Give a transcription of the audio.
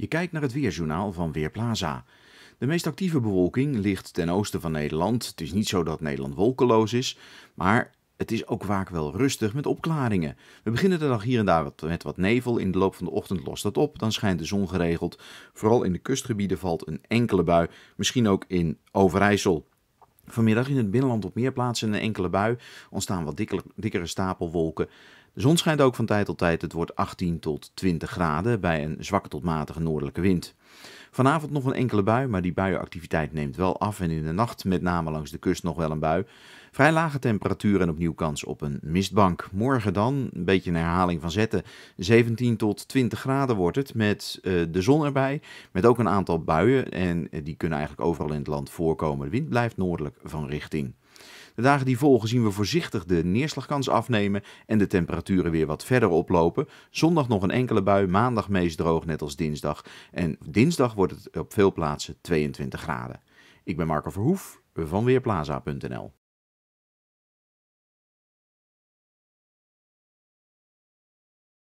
Je kijkt naar het weerjournaal van Weerplaza. De meest actieve bewolking ligt ten oosten van Nederland. Het is niet zo dat Nederland wolkeloos is, maar het is ook vaak wel rustig met opklaringen. We beginnen de dag hier en daar met wat nevel. In de loop van de ochtend lost dat op. Dan schijnt de zon geregeld. Vooral in de kustgebieden valt een enkele bui. Misschien ook in Overijssel. Vanmiddag in het binnenland op meer plaatsen een enkele bui. Ontstaan wat dikker, dikkere stapelwolken. De zon schijnt ook van tijd tot tijd. Het wordt 18 tot 20 graden bij een zwakke tot matige noordelijke wind. Vanavond nog een enkele bui, maar die buienactiviteit neemt wel af en in de nacht met name langs de kust nog wel een bui. Vrij lage temperatuur en opnieuw kans op een mistbank. Morgen dan, een beetje een herhaling van zetten, 17 tot 20 graden wordt het met eh, de zon erbij, met ook een aantal buien en eh, die kunnen eigenlijk overal in het land voorkomen. De wind blijft noordelijk van richting. De dagen die volgen zien we voorzichtig de neerslagkans afnemen en de temperaturen weer wat verder oplopen. Zondag nog een enkele bui, maandag meest droog, net als dinsdag. En dinsdag wordt het op veel plaatsen 22 graden. Ik ben Marco Verhoef van Weerplaza.nl.